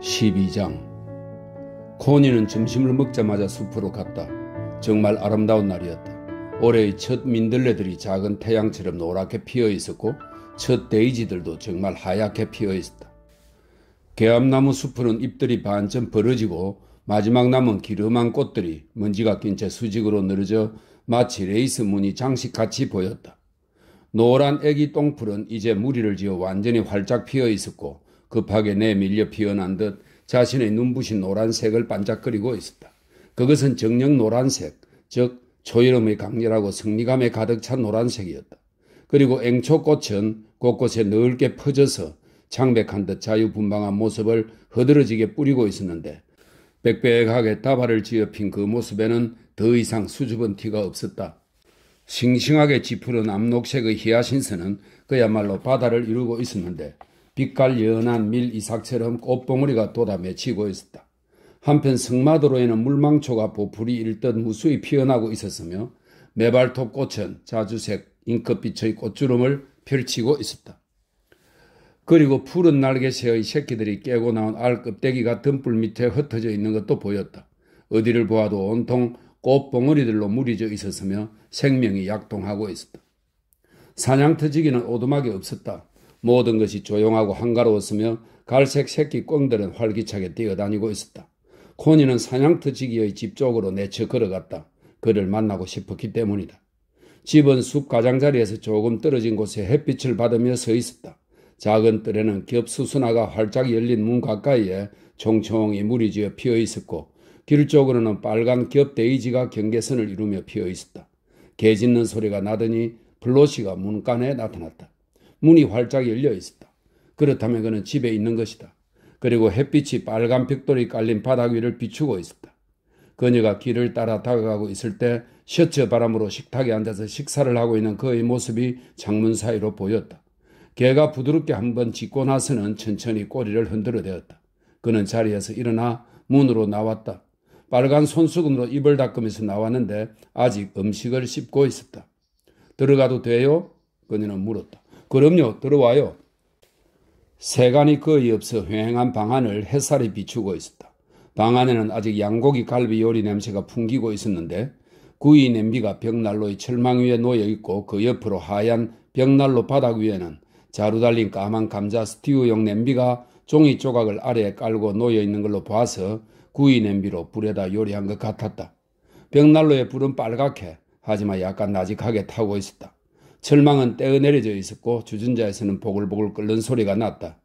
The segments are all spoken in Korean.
12장 코니는 점심을 먹자마자 숲으로 갔다. 정말 아름다운 날이었다. 올해의 첫 민들레들이 작은 태양처럼 노랗게 피어 있었고 첫 데이지들도 정말 하얗게 피어 있었다. 계암나무 숲은 잎들이 반쯤 벌어지고 마지막 남은 기름한 꽃들이 먼지가 낀 채 수직으로 늘어져 마치 레이스 무늬 장식같이 보였다. 노란 애기 똥풀은 이제 무리를 지어 완전히 활짝 피어 있었고 급하게 내밀려 피어난 듯 자신의 눈부신 노란색을 반짝거리고 있었다. 그것은 정령 노란색, 즉 초여름의 강렬하고 승리감에 가득 찬 노란색이었다. 그리고 앵초꽃은 곳곳에 넓게 퍼져서 창백한 듯 자유분방한 모습을 허드러지게 뿌리고 있었는데 빽빽하게 다발을 지어 핀 그 모습에는 더 이상 수줍은 티가 없었다. 싱싱하게 찌푸른 암록색의 히아신선은 그야말로 바다를 이루고 있었는데 빛깔 연한 밀 이삭처럼 꽃봉우리가 돋아맺히고 있었다. 한편 승마도로에는 물망초가 보풀이 일듯 무수히 피어나고 있었으며 매발톱 꽃은 자주색 잉크빛의 꽃주름을 펼치고 있었다. 그리고 푸른 날개새의 새끼들이 깨고 나온 알 껍데기가 등불 밑에 흩어져 있는 것도 보였다. 어디를 보아도 온통 꽃봉오리들로 무리져 있었으며 생명이 약동하고 있었다. 사냥 터지기는 오두막이 없었다. 모든 것이 조용하고 한가로웠으며 갈색 새끼 꿩들은 활기차게 뛰어다니고 있었다. 코니는 사냥터지기의 집 쪽으로 내쳐 걸어갔다. 그를 만나고 싶었기 때문이다. 집은 숲 가장자리에서 조금 떨어진 곳에 햇빛을 받으며 서 있었다. 작은 뜰에는 겹수순화가 활짝 열린 문 가까이에 총총이 무리지어 피어 있었고 길 쪽으로는 빨간 겹데이지가 경계선을 이루며 피어 있었다. 개 짖는 소리가 나더니 플로시가 문간에 나타났다. 문이 활짝 열려 있었다. 그렇다면 그는 집에 있는 것이다. 그리고 햇빛이 빨간 벽돌이 깔린 바닥 위를 비추고 있었다. 그녀가 길을 따라 다가가고 있을 때 셔츠 바람으로 식탁에 앉아서 식사를 하고 있는 그의 모습이 창문 사이로 보였다. 개가 부드럽게 한번 짖고 나서는 천천히 꼬리를 흔들어 대었다. 그는 자리에서 일어나 문으로 나왔다. 빨간 손수건으로 입을 닦으면서 나왔는데 아직 음식을 씹고 있었다. 들어가도 돼요? 그녀는 물었다. 그럼요, 들어와요. 세간이 거의 없어 휑한 방안을 햇살이 비추고 있었다. 방 안에는 아직 양고기 갈비 요리 냄새가 풍기고 있었는데 구이 냄비가 벽난로의 철망 위에 놓여 있고 그 옆으로 하얀 벽난로 바닥 위에는 자루 달린 까만 감자 스티우용 냄비가 종이 조각을 아래에 깔고 놓여 있는 걸로 봐서 구이 냄비로 불에다 요리한 것 같았다. 벽난로의 불은 빨갛게 하지만 약간 나직하게 타고 있었다. 철망은 떼어내려져 있었고 주전자에서는 보글보글 끓는 소리가 났다.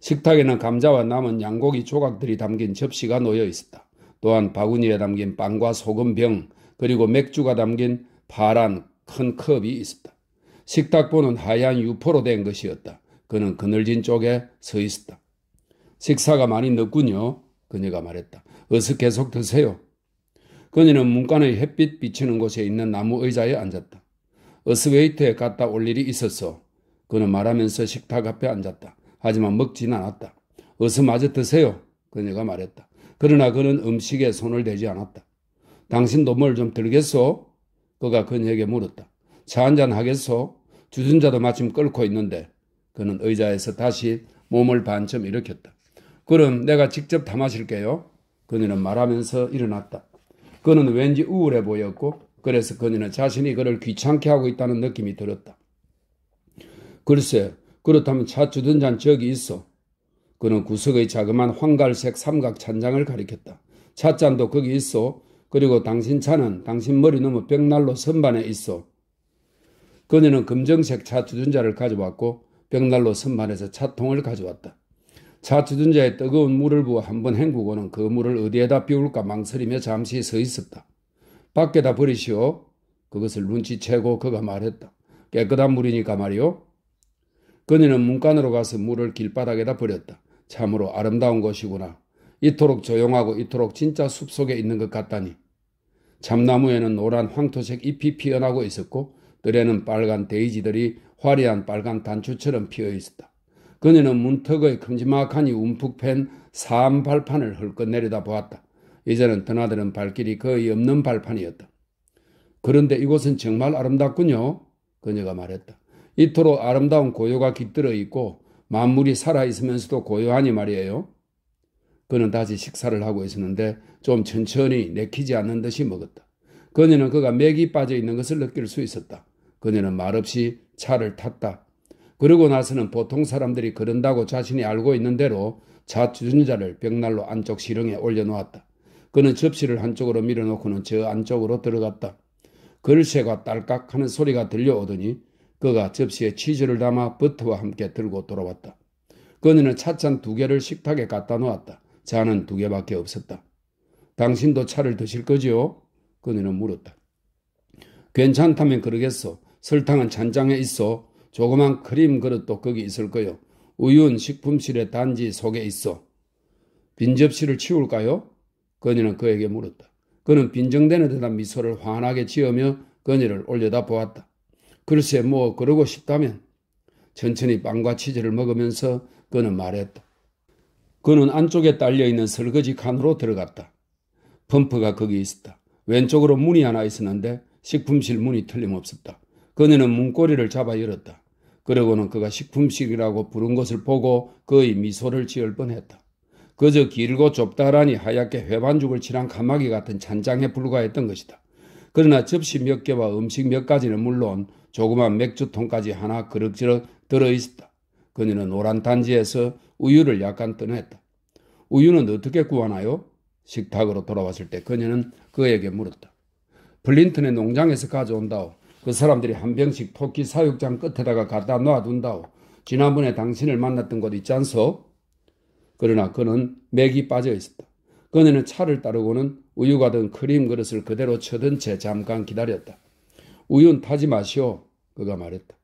식탁에는 감자와 남은 양고기 조각들이 담긴 접시가 놓여 있었다. 또한 바구니에 담긴 빵과 소금병 그리고 맥주가 담긴 파란 큰 컵이 있었다. 식탁보는 하얀 유포로 된 것이었다. 그는 그늘진 쪽에 서 있었다. 식사가 많이 늦군요. 그녀가 말했다. 어서 계속 드세요. 그녀는 문간의 햇빛 비치는 곳에 있는 나무 의자에 앉았다. 어스웨이트에 갔다 올 일이 있었어. 그는 말하면서 식탁 앞에 앉았다. 하지만 먹진 않았다. 어서 마저 드세요. 그녀가 말했다. 그러나 그는 음식에 손을 대지 않았다. 당신도 뭘 좀 들겠소? 그가 그녀에게 물었다. 차 한잔 하겠소? 주전자도 마침 끓고 있는데 그는 의자에서 다시 몸을 반쯤 일으켰다. 그럼 내가 직접 다 마실게요. 그녀는 말하면서 일어났다. 그는 왠지 우울해 보였고 그래서 그녀는 자신이 그를 귀찮게 하고 있다는 느낌이 들었다. 글쎄, 그렇다면 차 주던 잔 저기 있어. 그는 구석의 자그만 황갈색 삼각 찬장을 가리켰다. 차잔도 거기 있어. 그리고 당신 차는 당신 머리 너머 벽난로 선반에 있어. 그녀는 금정색 차주둔자를 가져왔고 벽난로 선반에서 차통을 가져왔다. 차주둔자에 뜨거운 물을 부어 한 번 헹구고는 그 물을 어디에다 비울까 망설이며 잠시 서 있었다. 밖에다 버리시오. 그것을 눈치채고 그가 말했다. 깨끗한 물이니까 말이오. 그녀는 문간으로 가서 물을 길바닥에다 버렸다. 참으로 아름다운 것이구나. 이토록 조용하고 이토록 진짜 숲속에 있는 것 같다니. 참나무에는 노란 황토색 잎이 피어나고 있었고 뜰에는 빨간 데이지들이 화려한 빨간 단추처럼 피어 있었다. 그녀는 문턱의 큼지막하니 움푹 팬 사암 발판을 흘끗 내려다 보았다. 이제는 떠나드는 발길이 거의 없는 발판이었다. 그런데 이곳은 정말 아름답군요. 그녀가 말했다. 이토록 아름다운 고요가 깃들어 있고 만물이 살아 있으면서도 고요하니 말이에요. 그는 다시 식사를 하고 있었는데 좀 천천히 내키지 않는 듯이 먹었다. 그녀는 그가 맥이 빠져 있는 것을 느낄 수 있었다. 그녀는 말없이 차를 탔다. 그러고 나서는 보통 사람들이 그런다고 자신이 알고 있는 대로 차 주전자를 벽난로 안쪽 시렁에 올려놓았다. 그는 접시를 한쪽으로 밀어놓고는 저 안쪽으로 들어갔다. 걸쇠가 딸깍 하는 소리가 들려오더니 그가 접시에 치즈를 담아 버터와 함께 들고 돌아왔다. 그녀는 찻잔 두 개를 식탁에 갖다 놓았다. 잔은 두 개밖에 없었다. 당신도 차를 드실 거지요? 그녀는 물었다. 괜찮다면 그러겠소. 설탕은 잔장에 있어. 조그만 크림 그릇도 거기 있을 거요. 우유는 식품실에 단지 속에 있어. 빈 접시를 치울까요? 그녀는 그에게 물었다. 그는 빈정대는 듯한 미소를 환하게 지으며 그녀를 올려다 보았다. 글쎄 뭐 그러고 싶다면 천천히 빵과 치즈를 먹으면서 그는 말했다. 그는 안쪽에 딸려있는 설거지 칸으로 들어갔다. 펌프가 거기 있었다. 왼쪽으로 문이 하나 있었는데 식품실 문이 틀림없었다. 그녀는 문고리를 잡아 열었다. 그러고는 그가 식품실이라고 부른 것을 보고 거의 미소를 지을 뻔했다. 그저 길고 좁다라니 하얗게 회반죽을 칠한 가마귀 같은 찬장에 불과했던 것이다. 그러나 접시 몇 개와 음식 몇 가지는 물론 조그만 맥주통까지 하나 그럭저럭 들어있었다. 그녀는 노란 단지에서 우유를 약간 떠냈다. 우유는 어떻게 구하나요? 식탁으로 돌아왔을 때 그녀는 그에게 물었다. 플린턴의 농장에서 가져온다오. 그 사람들이 한 병씩 토끼 사육장 끝에다가 갖다 놔둔다오. 지난번에 당신을 만났던 곳 있지 않소? 그러나 그는 맥이 빠져 있었다. 그녀는 차를 따르고는 우유가 든 크림 그릇을 그대로 쳐든 채 잠깐 기다렸다. 우유는 타지 마시오. 그가 말했다.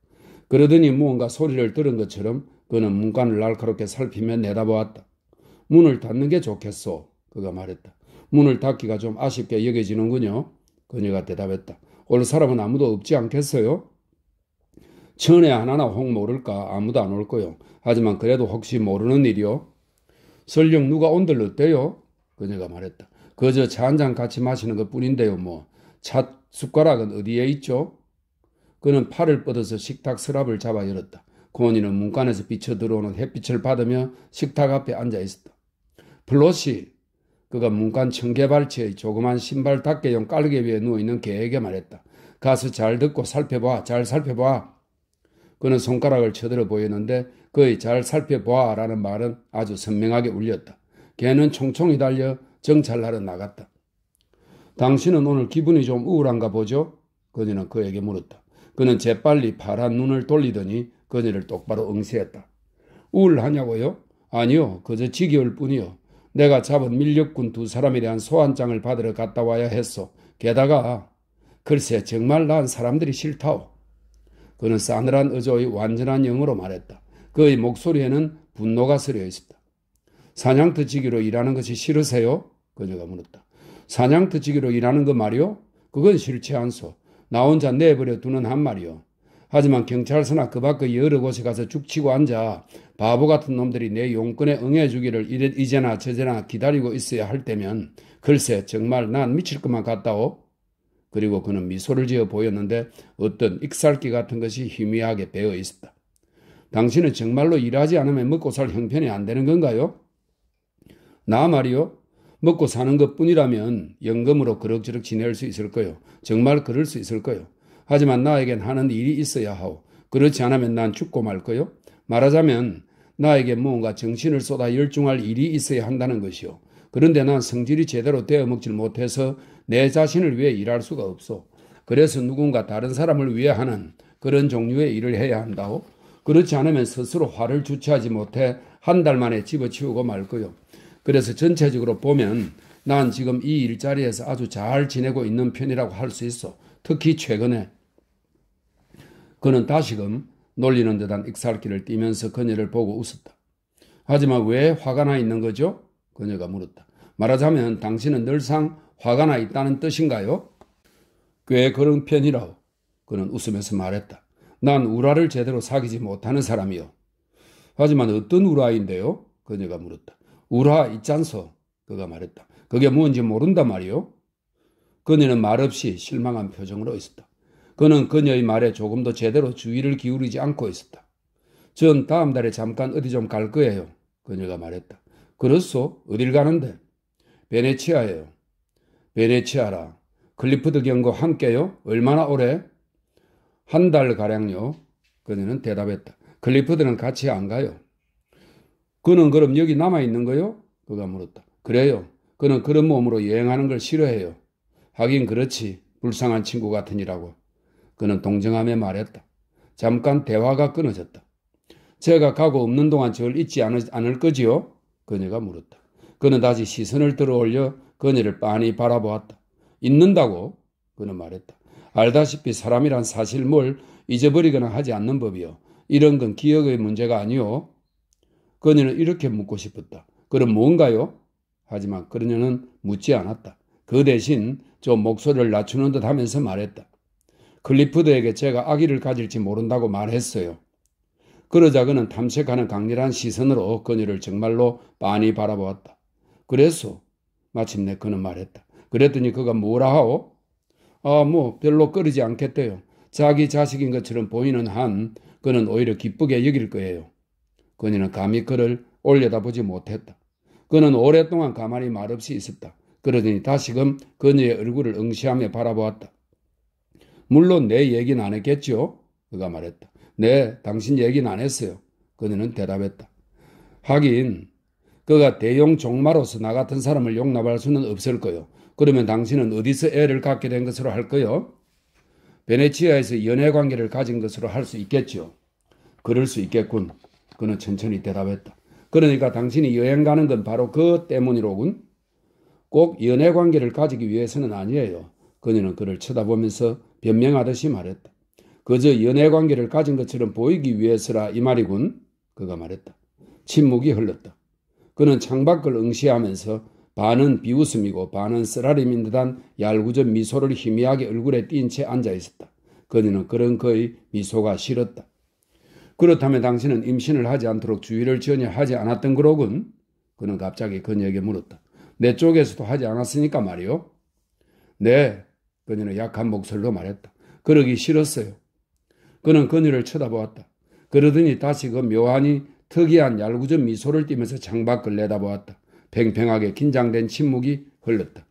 그러더니 무언가 소리를 들은 것처럼 그는 문간을 날카롭게 살피며 내다보았다. 문을 닫는 게 좋겠소. 그가 말했다. 문을 닫기가 좀 아쉽게 여겨지는군요. 그녀가 대답했다. 올 사람은 아무도 없지 않겠어요? 천에 하나나 혹 모를까 아무도 안 올 거요. 하지만 그래도 혹시 모르는 일이요. 설령 누가 온들렀대요? 그녀가 말했다. 그저 차 한 잔 같이 마시는 것 뿐인데요, 뭐. 차 숟가락은 어디에 있죠? 그는 팔을 뻗어서 식탁 서랍을 잡아 열었다. 고은이는 문간에서 비쳐 들어오는 햇빛을 받으며 식탁 앞에 앉아 있었다. 플롯이 그가 문간 청개발치의 조그만 신발 닦개용 깔개 위에 누워있는 개에게 말했다. 가서 잘 듣고 살펴봐, 잘 살펴봐. 그는 손가락을 쳐들어 보였는데 그의 잘 살펴보아라는 말은 아주 선명하게 울렸다. 개는 총총히 달려 정찰하러 나갔다. 당신은 오늘 기분이 좀 우울한가 보죠? 그녀는 그에게 물었다. 그는 재빨리 파란 눈을 돌리더니 그녀를 똑바로 응세했다 우울하냐고요? 아니요. 그저 지겨울 뿐이요. 내가 잡은 밀렵군 두 사람에 대한 소환장을 받으러 갔다 와야 했소. 게다가 글쎄 정말 난 사람들이 싫다오. 그는 싸늘한 의조의 완전한 영어로 말했다. 그의 목소리에는 분노가 스려 있었다. 사냥 터치기로 일하는 것이 싫으세요? 그녀가 물었다. 사냥 터치기로 일하는 거 그 말이요? 그건 싫지 않소. 나 혼자 내버려 두는 한 말이요. 하지만 경찰서나 그 밖의 여러 곳에 가서 죽치고 앉아 바보 같은 놈들이 내 용건에 응해주기를 이래, 이제나 저제나 기다리고 있어야 할 때면 글쎄 정말 난 미칠 것만 같다오. 그리고 그는 미소를 지어 보였는데 어떤 익살기 같은 것이 희미하게 배어 있었다. 당신은 정말로 일하지 않으면 먹고 살 형편이 안 되는 건가요? 나 말이요. 먹고 사는 것 뿐이라면 연금으로 그럭저럭 지낼 수 있을 거요. 정말 그럴 수 있을 거요. 하지만 나에겐 하는 일이 있어야 하오. 그렇지 않으면 난 죽고 말 거요. 말하자면 나에게 무언가 정신을 쏟아 열중할 일이 있어야 한다는 것이요. 그런데 난 성질이 제대로 되어먹질 못해서 내 자신을 위해 일할 수가 없소. 그래서 누군가 다른 사람을 위해 하는 그런 종류의 일을 해야 한다오. 그렇지 않으면 스스로 화를 주체하지 못해 한 달 만에 집어치우고 말고요. 그래서 전체적으로 보면 난 지금 이 일자리에서 아주 잘 지내고 있는 편이라고 할 수 있어. 특히 최근에 그는 다시금 놀리는 듯한 익살기를띠면서 그녀를 보고 웃었다. 하지만 왜 화가 나 있는 거죠? 그녀가 물었다. 말하자면 당신은 늘상 화가 나 있다는 뜻인가요? 꽤 그런 편이라고 그는 웃으면서 말했다. 난 우라를 제대로 사귀지 못하는 사람이요. 하지만 어떤 우라인데요? 그녀가 물었다. 우라 있잖소. 그가 말했다. 그게 뭔지 모른다 말이요. 그녀는 말없이 실망한 표정으로 있었다. 그는 그녀의 말에 조금도 제대로 주의를 기울이지 않고 있었다. 전 다음 달에 잠깐 어디 좀 갈 거예요. 그녀가 말했다. 그렇소? 어딜 가는데? 베네치아예요. 베네치아라. 클리프드 경고 함께요? 얼마나 오래? 한 달가량요. 그녀는 대답했다. 클리프드는 같이 안 가요. 그는 그럼 여기 남아있는 거요? 그가 물었다. 그래요. 그는 그런 몸으로 여행하는 걸 싫어해요. 하긴 그렇지. 불쌍한 친구 같으니라고. 그는 동정함에 말했다. 잠깐 대화가 끊어졌다. 제가 가고 없는 동안 저를 잊지 않을, 않을 거지요? 그녀가 물었다. 그는 다시 시선을 들어올려 그녀를 빤히 바라보았다. 잊는다고? 그는 말했다. 알다시피 사람이란 사실물 잊어버리거나 하지 않는 법이요. 이런 건 기억의 문제가 아니요. 그녀는 이렇게 묻고 싶었다. 그럼 뭔가요? 하지만 그녀는 묻지 않았다. 그 대신 좀 목소리를 낮추는 듯 하면서 말했다. 클리프드에게 제가 아기를 가질지 모른다고 말했어요. 그러자 그는 탐색하는 강렬한 시선으로 그녀를 정말로 많이 바라보았다. 그래서 마침내 그는 말했다. 그랬더니 그가 뭐라 하오? 아, 뭐, 별로 끓이지 않겠대요. 자기 자식인 것처럼 보이는 한, 그는 오히려 기쁘게 여길 거예요. 그녀는 감히 그를 올려다보지 못했다. 그는 오랫동안 가만히 말없이 있었다. 그러더니 다시금 그녀의 얼굴을 응시하며 바라보았다. 물론 내 얘기는 안 했겠죠? 그가 말했다. 네, 당신 얘기는 안 했어요. 그녀는 대답했다. 하긴, 그가 대용 종마로서 나 같은 사람을 용납할 수는 없을 거요. 그러면 당신은 어디서 애를 갖게 된 것으로 할까요? 베네치아에서 연애 관계를 가진 것으로 할 수 있겠죠. 그럴 수 있겠군. 그는 천천히 대답했다. 그러니까 당신이 여행 가는 건 바로 그 때문이로군. 꼭 연애 관계를 가지기 위해서는 아니에요. 그녀는 그를 쳐다보면서 변명하듯이 말했다. 그저 연애 관계를 가진 것처럼 보이기 위해서라 이 말이군. 그가 말했다. 침묵이 흘렀다. 그는 창밖을 응시하면서 반은 비웃음이고 반은 쓰라림인 듯한 얄궂은 미소를 희미하게 얼굴에 띈 채 앉아 있었다. 그녀는 그런 그의 미소가 싫었다. 그렇다면 당신은 임신을 하지 않도록 주의를 전혀 하지 않았던 거로군? 그는 갑자기 그녀에게 물었다. 내 쪽에서도 하지 않았으니까 말이요. 네, 그녀는 약한 목소리로 말했다. 그러기 싫었어요. 그는 그녀를 쳐다보았다. 그러더니 다시 그 묘하니 특이한 얄궂은 미소를 띠면서 창밖을 내다보았다. 팽팽하게 긴장된 침묵이 흘렀다.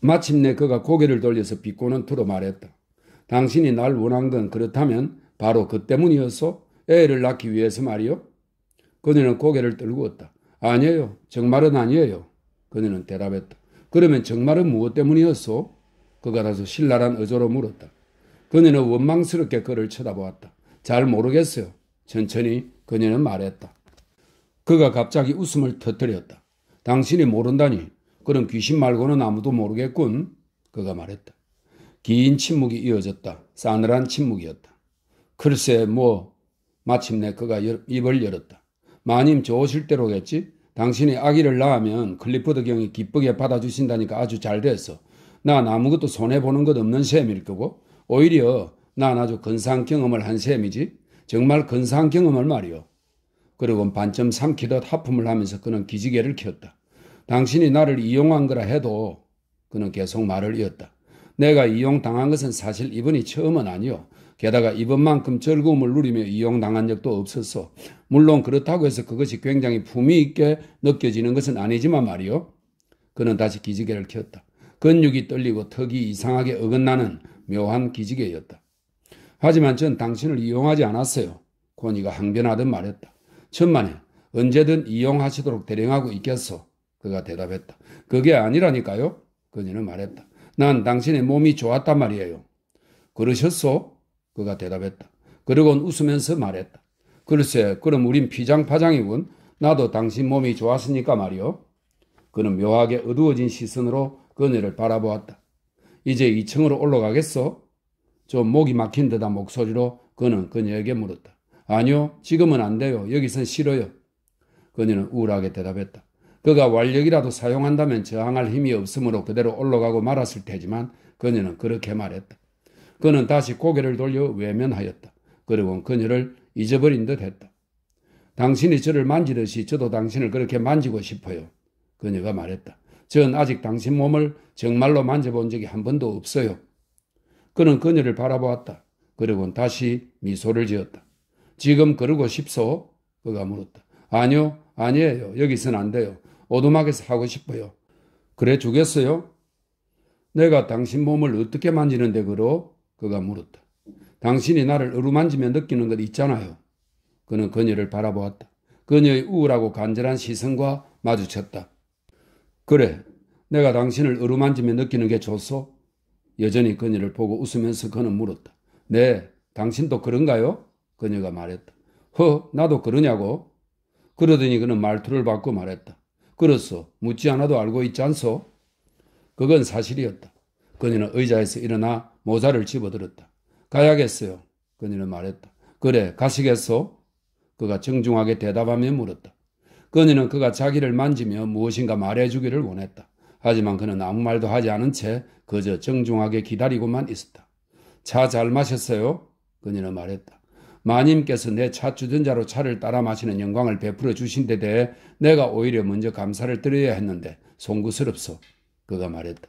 마침내 그가 고개를 돌려서 비꼬는 투로 말했다. 당신이 날 원한 건 그렇다면 바로 그 때문이었소? 애를 낳기 위해서 말이요? 그녀는 고개를 떨구었다. 아니에요. 정말은 아니에요. 그녀는 대답했다. 그러면 정말은 무엇 때문이었소? 그가 다소 신랄한 의조로 물었다. 그녀는 원망스럽게 그를 쳐다보았다. 잘 모르겠어요. 천천히 그녀는 말했다. 그가 갑자기 웃음을 터뜨렸다. 당신이 모른다니 그런 귀신 말고는 아무도 모르겠군. 그가 말했다. 긴 침묵이 이어졌다. 싸늘한 침묵이었다. 글쎄 뭐 마침내 그가 입을 열었다. 마님 좋으실 대로겠지? 당신이 아기를 낳으면 클리퍼드 경이 기쁘게 받아주신다니까 아주 잘 됐어. 난 아무것도 손해보는 것 없는 셈일 거고 오히려 난 아주 근사한 경험을 한 셈이지. 정말 근사한 경험을 말이오. 그리고 반점 3키 g 하품을 하면서 그는 기지개를 켰다. 당신이 나를 이용한 거라 해도 그는 계속 말을 이었다. 내가 이용당한 것은 사실 이번이 처음은 아니오. 게다가 이번만큼 즐거움을 누리며 이용당한 적도 없었어. 물론 그렇다고 해서 그것이 굉장히 품위 있게 느껴지는 것은 아니지만 말이오. 그는 다시 기지개를 켰다. 근육이 떨리고 턱이 이상하게 어긋나는 묘한 기지개였다. 하지만 전 당신을 이용하지 않았어요. 권이가 항변하듯 말했다. 천만에 언제든 이용하시도록 대령하고 있겠소. 그가 대답했다. 그게 아니라니까요. 그녀는 말했다. 난 당신의 몸이 좋았단 말이에요. 그러셨소? 그가 대답했다. 그러곤 웃으면서 말했다. 글쎄, 그럼 우린 피장파장이군. 나도 당신 몸이 좋았으니까 말이오 그는 묘하게 어두워진 시선으로 그녀를 바라보았다. 이제 2층으로 올라가겠소? 좀 목이 막힌 듯한 목소리로 그는 그녀에게 물었다. 아니요, 지금은 안 돼요. 여기선 싫어요. 그녀는 우울하게 대답했다. 그가 완력이라도 사용한다면 저항할 힘이 없으므로 그대로 올라가고 말았을 테지만 그녀는 그렇게 말했다. 그는 다시 고개를 돌려 외면하였다. 그리고 그녀를 잊어버린 듯 했다. 당신이 저를 만지듯이 저도 당신을 그렇게 만지고 싶어요. 그녀가 말했다. 전 아직 당신 몸을 정말로 만져본 적이 한 번도 없어요. 그는 그녀를 바라보았다. 그리고 다시 미소를 지었다. 지금 그러고 싶소? 그가 물었다. 아니요, 아니에요. 여기서안 돼요. 오두막에서 하고 싶어요. 그래 주겠어요? 내가 당신 몸을 어떻게 만지는데 그러? 그가 물었다. 당신이 나를 어루만지며 느끼는 것 있잖아요. 그는 그녀를 바라보았다. 그녀의 우울하고 간절한 시선과 마주쳤다. 그래, 내가 당신을 어루만지며 느끼는 게 좋소? 여전히 그녀를 보고 웃으면서 그는 물었다. 네, 당신도 그런가요? 그녀가 말했다. 허, 나도 그러냐고? 그러더니 그는 말투를 바꿔 말했다. 그렇소. 묻지 않아도 알고 있지 않소? 그건 사실이었다. 그녀는 의자에서 일어나 모자를 집어들었다. 가야겠어요. 그녀는 말했다. 그래, 가시겠소? 그가 정중하게 대답하며 물었다. 그녀는 그가 자기를 만지며 무엇인가 말해주기를 원했다. 하지만 그는 아무 말도 하지 않은 채 그저 정중하게 기다리고만 있었다. 차 잘 마셨어요? 그녀는 말했다. 마님께서 내 차 주전자로 차를 따라 마시는 영광을 베풀어 주신 데 대해 내가 오히려 먼저 감사를 드려야 했는데 송구스럽소. 그가 말했다.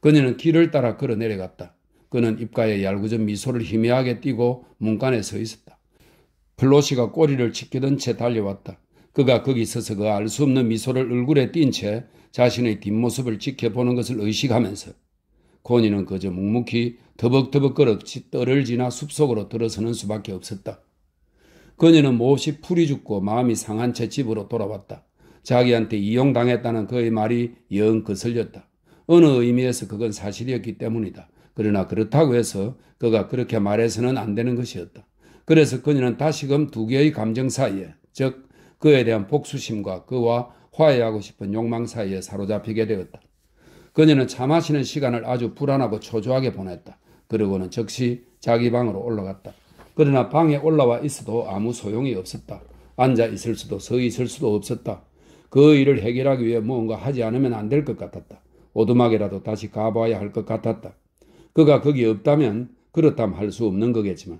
그녀는 길을 따라 걸어 내려갔다. 그는 입가에 얄궂은 미소를 희미하게 띠고 문간에 서 있었다. 플로시가 꼬리를 치키던 채 달려왔다. 그가 거기 서서 그 알 수 없는 미소를 얼굴에 띤 채 자신의 뒷모습을 지켜보는 것을 의식하면서 고니는 그저 묵묵히 더벅더벅 걸지 떨을 지나 숲속으로 들어서는 수밖에 없었다. 그녀는 몹시 풀이 죽고 마음이 상한 채 집으로 돌아왔다. 자기한테 이용당했다는 그의 말이 영 거슬렸다. 어느 의미에서 그건 사실이었기 때문이다. 그러나 그렇다고 해서 그가 그렇게 말해서는 안 되는 것이었다. 그래서 그녀는 다시금 두 개의 감정 사이에, 즉, 그에 대한 복수심과 그와 화해하고 싶은 욕망 사이에 사로잡히게 되었다. 그녀는 차 마시는 시간을 아주 불안하고 초조하게 보냈다. 그러고는 즉시 자기 방으로 올라갔다. 그러나 방에 올라와 있어도 아무 소용이 없었다. 앉아 있을 수도 서 있을 수도 없었다. 그 일을 해결하기 위해 무언가 하지 않으면 안 될 것 같았다. 오두막이라도 다시 가봐야 할 것 같았다. 그가 거기 없다면 그렇담 할 수 없는 거겠지만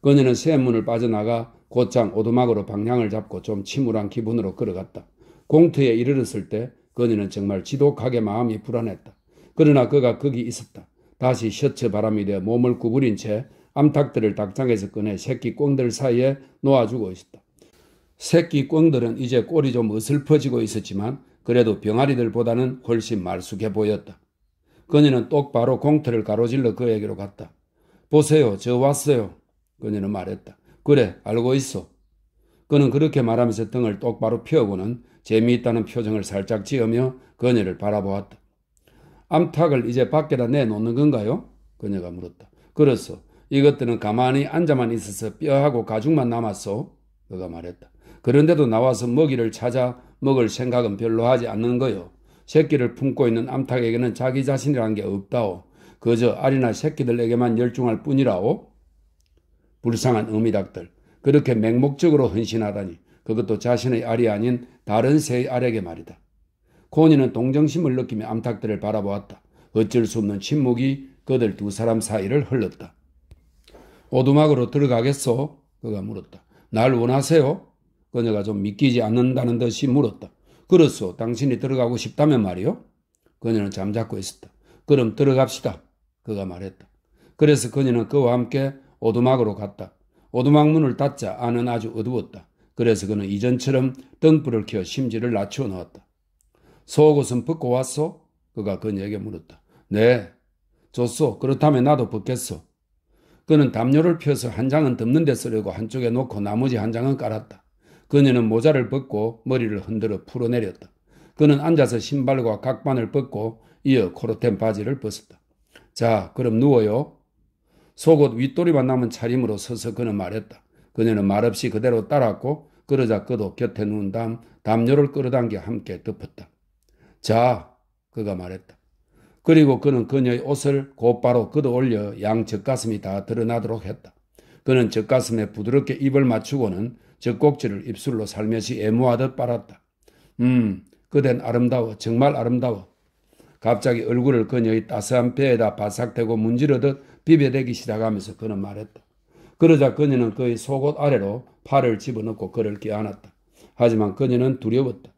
그녀는 새문을 빠져나가 곧장 오두막으로 방향을 잡고 좀 침울한 기분으로 걸어갔다. 공터에 이르렀을 때 그녀는 정말 지독하게 마음이 불안했다. 그러나 그가 거기 있었다. 다시 셔츠 바람이 되어 몸을 구부린 채 암탉들을 닭장에서 꺼내 새끼 꿩들 사이에 놓아주고 있었다. 새끼 꿩들은 이제 꼬리 좀 어슬퍼지고 있었지만 그래도 병아리들보다는 훨씬 말쑥해 보였다. 그녀는 똑바로 공터를 가로질러 그에게로 갔다. 보세요, 저 왔어요. 그녀는 말했다. 그래, 알고 있어. 그는 그렇게 말하면서 등을 똑바로 펴고는 재미있다는 표정을 살짝 지으며 그녀를 바라보았다. 암탉을 이제 밖에다 내놓는 건가요? 그녀가 물었다. 그렇소. 이것들은 가만히 앉아만 있어서 뼈하고 가죽만 남았소. 그가 말했다. 그런데도 나와서 먹이를 찾아 먹을 생각은 별로 하지 않는 거요. 새끼를 품고 있는 암탉에게는 자기 자신이란 게 없다오. 그저 알이나 새끼들에게만 열중할 뿐이라오. 불쌍한 어미닭들. 그렇게 맹목적으로 헌신하다니. 그것도 자신의 알이 아닌 다른 새의 알에게 말이다. 코니는 동정심을 느끼며 암탉들을 바라보았다. 어쩔 수 없는 침묵이 그들 두 사람 사이를 흘렀다. 오두막으로 들어가겠소? 그가 물었다. 날 원하세요? 그녀가 좀 믿기지 않는다는 듯이 물었다. 그렇소. 당신이 들어가고 싶다면 말이요? 그녀는 잠자코 있었다. 그럼 들어갑시다. 그가 말했다. 그래서 그녀는 그와 함께 오두막으로 갔다. 오두막 문을 닫자 안은 아주 어두웠다. 그래서 그는 이전처럼 등불을 켜 심지를 낮추어 놓았다. 속옷은 벗고 왔소? 그가 그녀에게 물었다. 네, 좋소. 그렇다면 나도 벗겠소. 그는 담요를 펴서 한 장은 덮는 데 쓰려고 한쪽에 놓고 나머지 한 장은 깔았다. 그녀는 모자를 벗고 머리를 흔들어 풀어내렸다. 그는 앉아서 신발과 각반을 벗고 이어 코르텐 바지를 벗었다. 자, 그럼 누워요. 속옷 윗도리만 남은 차림으로 서서 그는 말했다. 그녀는 말없이 그대로 따랐고 그러자 그도 곁에 누운 다음 담요를 끌어당겨 함께 덮었다. 자, 그가 말했다. 그리고 그는 그녀의 옷을 곧바로 걷어 올려 양 젖가슴이 다 드러나도록 했다. 그는 젖가슴에 부드럽게 입을 맞추고는 젖꼭지를 입술로 살며시 애무하듯 빨았다. 음, 그댄 아름다워. 정말 아름다워. 갑자기 얼굴을 그녀의 따스한 배에다 바삭대고 문지르듯 비벼대기 시작하면서 그는 말했다. 그러자 그녀는 그의 속옷 아래로 팔을 집어넣고 그를 껴안았다. 하지만 그녀는 두려웠다.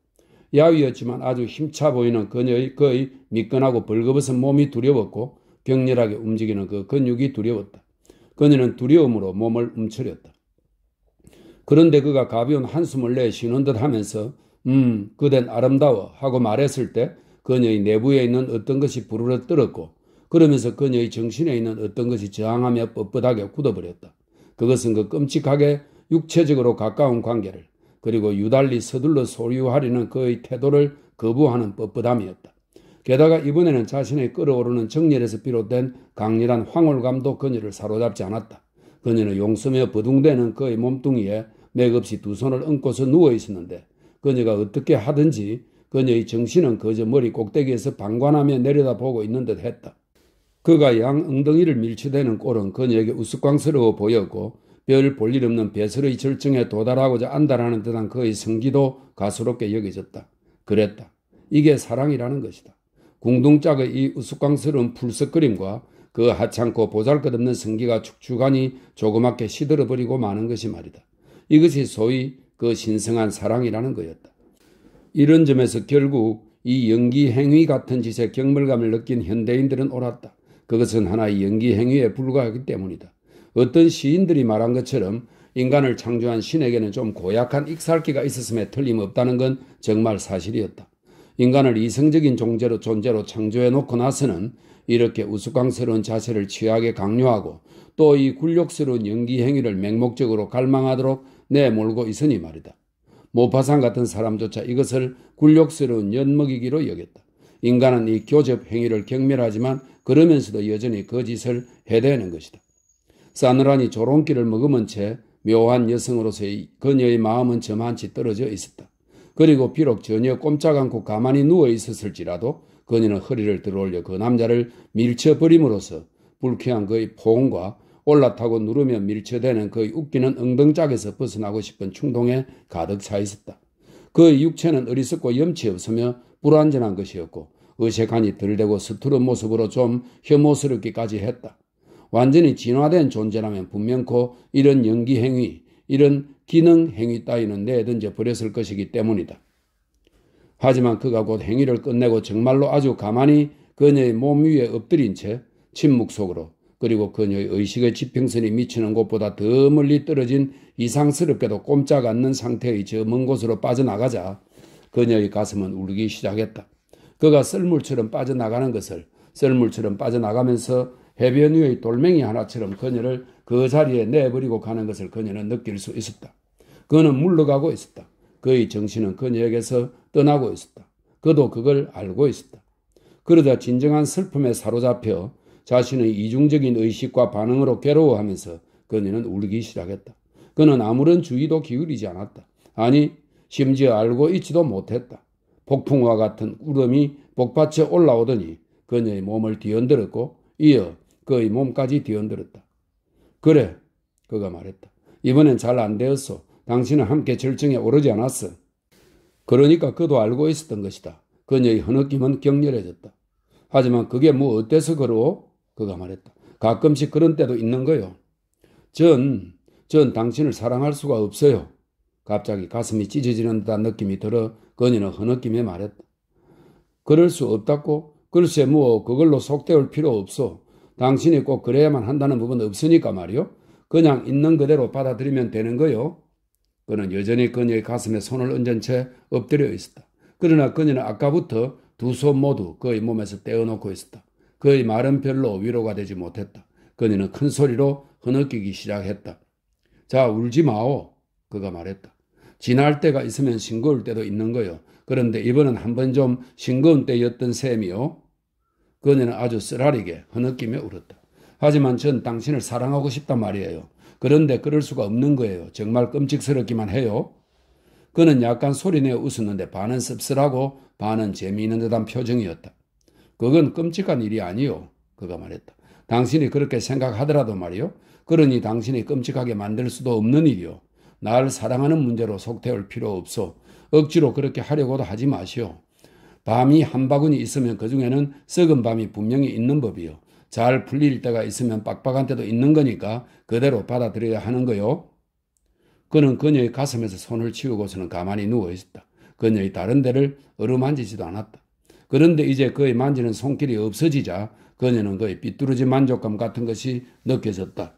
야위였지만 아주 힘차 보이는 그녀의 그의 미끈하고 벌거벗은 몸이 두려웠고 격렬하게 움직이는 그 근육이 두려웠다. 그녀는 두려움으로 몸을 움츠렸다. 그런데 그가 가벼운 한숨을 내쉬는 듯 하면서 음 그댄 아름다워 하고 말했을 때 그녀의 내부에 있는 어떤 것이 부르르 떨었고 그러면서 그녀의 정신에 있는 어떤 것이 저항하며 뻣뻣하게 굳어버렸다. 그것은 그 끔찍하게 육체적으로 가까운 관계를 그리고 유달리 서둘러 소유하려는 그의 태도를 거부하는 뻣뻣함이었다. 게다가 이번에는 자신의 끌어오르는 정열에서 비롯된 강렬한 황홀감도 그녀를 사로잡지 않았다. 그녀는 용서며 버둥대는 그의 몸뚱이에 맥없이 두 손을 얹고서 누워 있었는데 그녀가 어떻게 하든지 그녀의 정신은 거저 머리 꼭대기에서 방관하며 내려다보고 있는 듯 했다. 그가 양 엉덩이를 밀쳐대는 꼴은 그녀에게 우스꽝스러워 보였고 별 볼 일 없는 배설의 절정에 도달하고자 안달하는 듯한 그의 성기도 가소롭게 여겨졌다. 그랬다. 이게 사랑이라는 것이다. 궁둥짝의 이 우스꽝스러운 풀썩거림과 그 하찮고 보잘것없는 성기가 축축하니 조그맣게 시들어버리고 마는 것이 말이다. 이것이 소위 그 신성한 사랑이라는 거였다. 이런 점에서 결국 이 연기 행위 같은 짓에 경멸감을 느낀 현대인들은 옳았다. 그것은 하나의 연기 행위에 불과하기 때문이다. 어떤 시인들이 말한 것처럼 인간을 창조한 신에게는 좀 고약한 익살기가 있었음에 틀림없다는 건 정말 사실이었다. 인간을 이성적인 종제로 존재로 창조해 놓고 나서는 이렇게 우스꽝스러운 자세를 취하게 강요하고 또 이 굴욕스러운 연기 행위를 맹목적으로 갈망하도록 내몰고 있으니 말이다. 모파상 같은 사람조차 이것을 굴욕스러운 연먹이기로 여겼다. 인간은 이 교접 행위를 경멸하지만 그러면서도 여전히 거짓을 그 해대는 것이다. 싸늘하니 조롱기를 머금은 채 묘한 여성으로서의 그녀의 마음은 저만치 떨어져 있었다. 그리고 비록 전혀 꼼짝 않고 가만히 누워 있었을지라도 그녀는 허리를 들어올려 그 남자를 밀쳐버림으로써 불쾌한 그의 포옹과 올라타고 누르며 밀쳐대는 그의 웃기는 엉덩짝에서 벗어나고 싶은 충동에 가득 차 있었다. 그의 육체는 어리석고 염치 없으며 불완전한 것이었고 의색한이 덜 되고 스트로 모습으로 좀 혐오스럽기까지 했다. 완전히 진화된 존재라면 분명코 이런 연기 행위, 이런 기능 행위 따위는 내든지 버렸을 것이기 때문이다. 하지만 그가 곧 행위를 끝내고 정말로 아주 가만히 그녀의 몸 위에 엎드린 채 침묵 속으로 그리고 그녀의 의식의 지평선이 미치는 곳보다 더 멀리 떨어진 이상스럽게도 꼼짝 않는 상태의 저 먼 곳으로 빠져나가자 그녀의 가슴은 울기 시작했다. 그가 썰물처럼 빠져나가는 것을 썰물처럼 빠져나가면서 해변 위의 돌멩이 하나처럼 그녀를 그 자리에 내버리고 가는 것을 그녀는 느낄 수 있었다. 그는 물러가고 있었다. 그의 정신은 그녀에게서 떠나고 있었다. 그도 그걸 알고 있었다. 그러다 진정한 슬픔에 사로잡혀 자신의 이중적인 의식과 반응으로 괴로워하면서 그녀는 울기 시작했다. 그는 아무런 주의도 기울이지 않았다. 아니, 심지어 알고 있지도 못했다. 폭풍과 같은 울음이 복밭에 올라오더니 그녀의 몸을 뒤흔들었고 이어 그의 몸까지 뒤흔들었다. 그래, 그가 말했다. 이번엔 잘 안 되었어. 당신은 함께 절정에 오르지 않았어. 그러니까 그도 알고 있었던 것이다. 그녀의 흐느낌은 격렬해졌다. 하지만 그게 뭐 어때서 그러오? 그가 말했다. 가끔씩 그런 때도 있는 거요. 전, 전 당신을 사랑할 수가 없어요. 갑자기 가슴이 찢어지는 듯한 느낌이 들어 건이는 흐느낌에 말했다. 그럴 수 없다고? 글쎄 뭐 그걸로 속대올 필요 없어. 당신이 꼭 그래야만 한다는 부분 없으니까 말이요. 그냥 있는 그대로 받아들이면 되는 거요. 그는 여전히 그녀의 가슴에 손을 얹은 채 엎드려 있었다. 그러나 그녀는 아까부터 두 손 모두 그의 몸에서 떼어놓고 있었다. 그의 말은 별로 위로가 되지 못했다. 그녀는 큰 소리로 흐느끼기 시작했다. 자, 울지 마오. 그가 말했다. 지날 때가 있으면 싱거울 때도 있는 거요. 그런데 이번은 한 번 좀 싱거운 때였던 셈이요. 그녀는 아주 쓰라리게 흐느끼며 울었다. 하지만 전 당신을 사랑하고 싶단 말이에요. 그런데 그럴 수가 없는 거예요. 정말 끔찍스럽기만 해요. 그는 약간 소리내 웃었는데 반은 씁쓸하고 반은 재미있는 듯한 표정이었다. 그건 끔찍한 일이 아니요. 그가 말했다. 당신이 그렇게 생각하더라도 말이요. 그러니 당신이 끔찍하게 만들 수도 없는 일이요. 날 사랑하는 문제로 속태울 필요 없소. 억지로 그렇게 하려고도 하지 마시오. 밤이 한 바구니 있으면 그 중에는 썩은 밤이 분명히 있는 법이요. 잘 풀릴 때가 있으면 빡빡한 때도 있는 거니까 그대로 받아들여야 하는 거요. 그는 그녀의 가슴에서 손을 치우고서는 가만히 누워 있었다. 그녀의 다른 데를 어루만지지도 않았다. 그런데 이제 그의 만지는 손길이 없어지자 그녀는 그의 삐뚤어진 만족감 같은 것이 느껴졌다.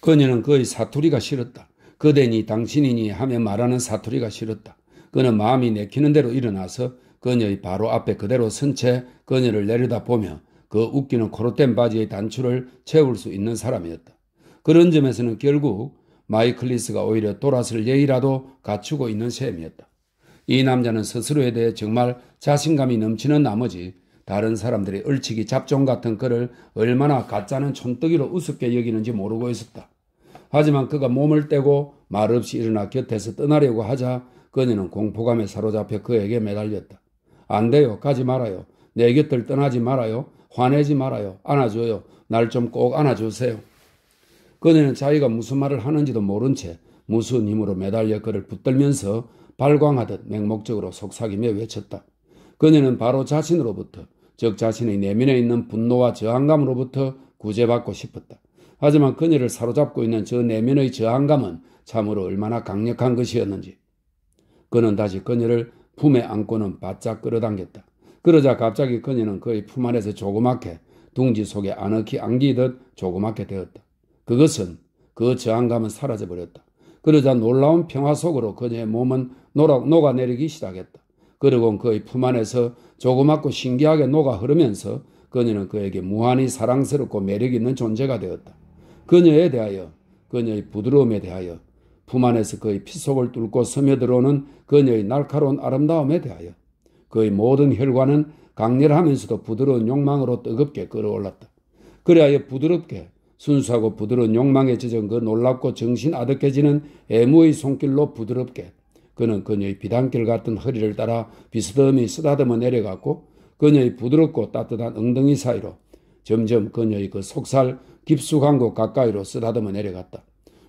그녀는 그의 사투리가 싫었다. 그대니 당신이니 하며 말하는 사투리가 싫었다. 그는 마음이 내키는 대로 일어나서 그녀의 바로 앞에 그대로 선 채 그녀를 내려다보며 그 웃기는 코르된 바지의 단추를 채울 수 있는 사람이었다. 그런 점에서는 결국 마이클리스가 오히려 돌아설 예의라도 갖추고 있는 셈이었다. 이 남자는 스스로에 대해 정말 자신감이 넘치는 나머지 다른 사람들의 얼치기 잡종 같은 그를 얼마나 가짜는 촌뜨기로 우습게 여기는지 모르고 있었다. 하지만 그가 몸을 떼고 말없이 일어나 곁에서 떠나려고 하자 그녀는 공포감에 사로잡혀 그에게 매달렸다. 안 돼요. 가지 말아요. 내 곁을 떠나지 말아요. 화내지 말아요. 안아줘요. 날 좀 꼭 안아주세요. 그녀는 자기가 무슨 말을 하는지도 모른 채 무수한 힘으로 매달려 그를 붙들면서 발광하듯 맹목적으로 속삭이며 외쳤다. 그녀는 바로 자신으로부터 즉 자신의 내면에 있는 분노와 저항감으로부터 구제받고 싶었다. 하지만 그녀를 사로잡고 있는 저 내면의 저항감은 참으로 얼마나 강력한 것이었는지. 그는 다시 그녀를 품에 안고는 바짝 끌어당겼다. 그러자 갑자기 그녀는 그의 품 안에서 조그맣게 둥지 속에 아늑히 안기듯 조그맣게 되었다. 그것은 그 저항감은 사라져버렸다. 그러자 놀라운 평화 속으로 그녀의 몸은 녹아, 녹아내리기 시작했다. 그러곤 그의 품 안에서 조그맣고 신기하게 녹아 흐르면서 그녀는 그에게 무한히 사랑스럽고 매력 있는 존재가 되었다. 그녀에 대하여 그녀의 부드러움에 대하여 품 안에서 그의 피속을 뚫고 스며들어오는 그녀의 날카로운 아름다움에 대하여 그의 모든 혈관은 강렬하면서도 부드러운 욕망으로 뜨겁게 끌어올랐다. 그리하여 부드럽게 순수하고 부드러운 욕망에 젖은 그 놀랍고 정신 아득해지는 애무의 손길로 부드럽게 그는 그녀의 비단길 같은 허리를 따라 비스듬히 쓰다듬어 내려갔고 그녀의 부드럽고 따뜻한 엉덩이 사이로 점점 그녀의 그 속살 깊숙한 곳 가까이로 쓰다듬어 내려갔다.